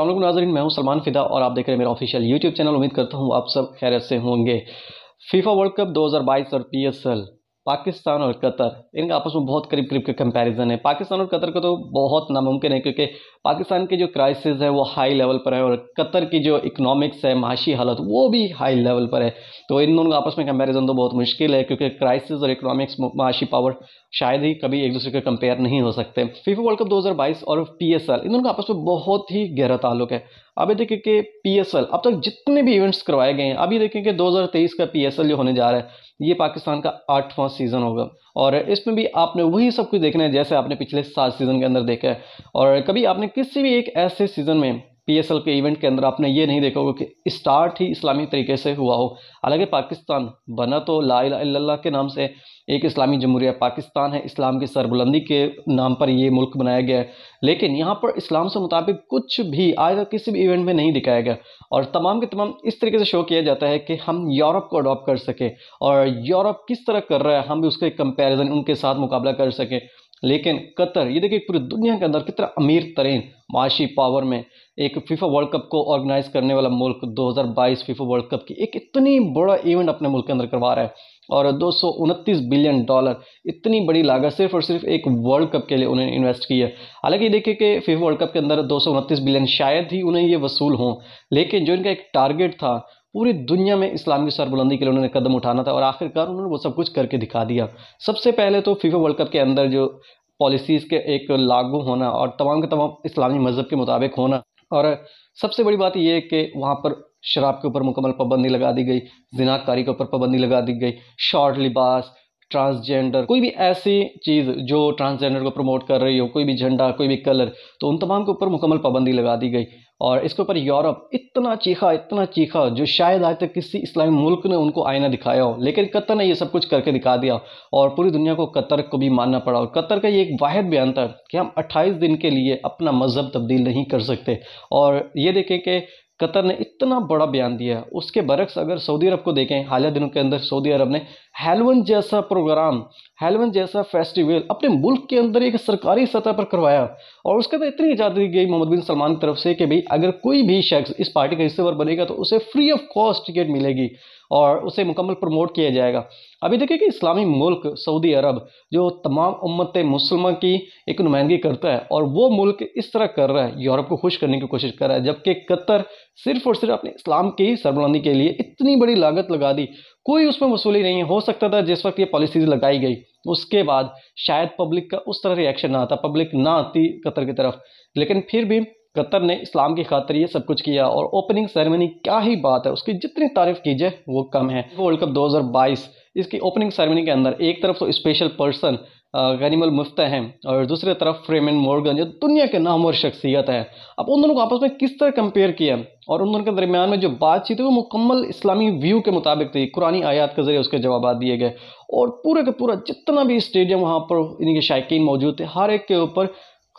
अल्लाह नाजरीन मैं हूं सलमान फ़िदा और आप देख रहे हैं मेरा ऑफिशियल यूट्यूब चैनल उम्मीद करता हूं आप सब खैरत से होंगे फीफा वर्ल्ड कप 2022 और पीएसएल पाकिस्तान और कतर इनका आपस में बहुत करीब करीब के कंपैरिजन है पाकिस्तान और कतर का तो बहुत नामुमकिन है क्योंकि पाकिस्तान के जो क्राइसिस है वो हाई लेवल पर है और कतर की जो इकोनॉमिक्स है माशी हालत वो भी हाई लेवल पर है तो इन दोनों का आपस में कंपैरिजन तो बहुत मुश्किल है क्योंकि क्राइसिस और इकोनॉमिक्स माशी पावर शायद ही कभी एक दूसरे के कंपेयर नहीं हो सकते फीफा वर्ल्ड कप दो और पी इन दोनों का आपस में बहुत ही गहरा ताल्लुक है अब ये देखें कि पी अब तक जितने भी इवेंट्स करवाए गए हैं अभी देखें कि 2023 का पी जो होने जा रहा है ये पाकिस्तान का आठवां सीज़न होगा और इसमें भी आपने वही सब कुछ देखना है जैसे आपने पिछले सात सीज़न के अंदर देखा है और कभी आपने किसी भी एक ऐसे सीज़न में पीएसएल के इवेंट के अंदर आपने ये नहीं देखा होगा कि स्टार्ट ही इस्लामी तरीके से हुआ हो हालांकि पाकिस्तान बना तो ला के नाम से एक इस्लामी जमहूरिया पाकिस्तान है इस्लाम की सरबुलंदी के नाम पर ये मुल्क बनाया गया है लेकिन यहाँ पर इस्लाम से मुताबिक कुछ भी आज तक किसी भी इवेंट में नहीं दिखाया गया और तमाम के तमाम इस तरीके से शो किया जाता है कि हम यूरोप को अडॉप्ट कर सकें और यूरोप किस तरह कर रहा है हम भी उसके कंपेरिजन उनके साथ मुकाबला कर सकें लेकिन कतर ये देखिए पूरी दुनिया के अंदर कितना अमीर तरीन माशी पावर में एक फीफा वर्ल्ड कप को ऑर्गेनाइज करने वाला मुल्क 2022 फीफा वर्ल्ड कप की एक इतनी बड़ा इवेंट अपने मुल्क के अंदर करवा रहा है और दो बिलियन डॉलर इतनी बड़ी लागत सिर्फ और सिर्फ एक वर्ल्ड कप के लिए उन्होंने इन्वेस्ट की है हालांकि देखिए कि फीफा वर्ल्ड कप के अंदर दो बिलियन शायद ही उन्हें ये वसूल हों लेकिन जो इनका एक टारगेट था पूरी दुनिया में इस्लाम की सरबुलंदी के लिए उन्होंने कदम उठाना था और आखिरकार उन्होंने वो सब कुछ करके दिखा दिया सबसे पहले तो फीफा वर्ल्ड कप के अंदर जो पॉलिसीज़ के एक लागू होना और तमाम के तमाम इस्लामी मज़हब के मुताबिक होना और सबसे बड़ी बात यह है कि वहाँ पर शराब के ऊपर मुकम्मल पाबंदी लगा दी गई जिनाकारी के ऊपर पाबंदी लगा दी गई शॉर्ट लिबास ट्रांसजेंडर कोई भी ऐसी चीज़ जो ट्रांसजेंडर को प्रमोट कर रही हो कोई भी झंडा कोई भी कलर तो उन तमाम के ऊपर मुकम्मल पाबंदी लगा दी गई और इसके ऊपर यूरोप इतना चीखा इतना चीखा जो शायद आज तक किसी इस्लामी मुल्क ने उनको आईना दिखाया हो लेकिन कतर ने ये सब कुछ करके दिखा दिया और पूरी दुनिया को कतर को भी मानना पड़ा और कतर का ये एक वाद बयान था कि हम 28 दिन के लिए अपना मज़हब तब्दील नहीं कर सकते और ये देखें कि कतर ने इतना बड़ा बयान दिया है उसके बरक्स अगर सऊदी अरब को देखें हालिया दिनों के अंदर सऊदी अरब ने हेलवन जैसा प्रोग्राम हेलवन जैसा फेस्टिवल अपने मुल्क के अंदर एक सरकारी सतह पर करवाया और उसके अंदर इतनी इजाज़त दी गई मोहम्मद बिन सलमान की तरफ से कि भाई अगर कोई भी शख्स इस पार्टी का पर बनेगा तो उसे फ्री ऑफ कॉस्ट टिकट मिलेगी और उसे मुकम्मल प्रमोट किया जाएगा अभी देखिए कि इस्लामी मुल्क सऊदी अरब जो तमाम उम्मत मुसलमान की एक नुमाइंदगी करता है और वो मुल्क इस तरह कर रहा है यूरोप को खुश करने की कोशिश कर रहा है जबकि कतर सिर्फ और सिर्फ अपने इस्लाम की सरबरानी के लिए इतनी बड़ी लागत लगा दी कोई उसमें वसूली नहीं हो सकता था जिस वक्त ये पॉलिसीज लगाई गई उसके बाद शायद पब्लिक का उस तरह रिएक्शन ना आता पब्लिक ना आती कतर की तरफ लेकिन फिर भी कतर ने इस्लाम की खातर ये सब कुछ किया और ओपनिंग सेरेमनी क्या ही बात है उसकी जितनी तारीफ की जाए वो कम है वर्ल्ड कप 2022 इसकी ओपनिंग सेरेमनी के अंदर एक तरफ तो स्पेशल पर्सन गनीमल मुफ्त हैं और दूसरे तरफ फ्रेमन मोर्गन जो दुनिया के नामवर शख्सियत है अब उन दोनों को आपस में किस तरह कंपेयर किया और उन दोनों के दरमियान में जो बातचीत है वो मुकम्मल इस्लामी व्यू के मुताबिक थी कुरानी आयात के ज़रिए उसके जवाब दिए गए और पूरे का पूरा जितना भी स्टेडियम वहाँ पर इनके शायक मौजूद थे हर एक के ऊपर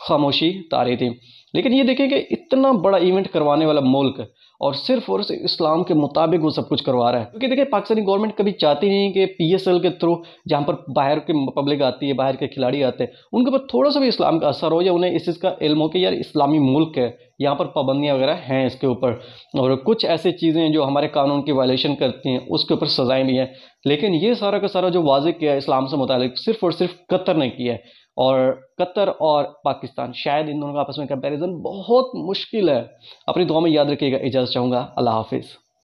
खामोशी तारी थी लेकिन ये देखें कि इतना बड़ा इवेंट करवाने वाला मुल्क और सिर्फ और सिर्फ इस्लाम के मुताबिक वो सब कुछ करवा रहा है क्योंकि देखिए पाकिस्तानी गवर्नमेंट कभी चाहती नहीं कि पीएसएल के थ्रू जहाँ पर बाहर के पब्लिक आती है बाहर के खिलाड़ी आते हैं उनके ऊपर थोड़ा सा भी इस्लाम का असर हो या उन्हें इस चीज़ का इल्म हो कि यार इस्लामी मुल्क है यहाँ पर पाबंदियाँ वगैरह हैं इसके ऊपर और कुछ ऐसी चीज़ें जो हमारे कानून की वायलेशन करती हैं उसके ऊपर सज़ाएँ भी हैं लेकिन ये सारा का सारा जो वाजे किया है इस्लाम से मुतल सिर्फ और सिर्फ कतर ने किया है और कतर और पाकिस्तान शायद इन दोनों का आपस में कंपैरिजन बहुत मुश्किल है अपनी दुआ में याद रखिएगा इजाज़त चाहूँगा अल्लाह हाफिज़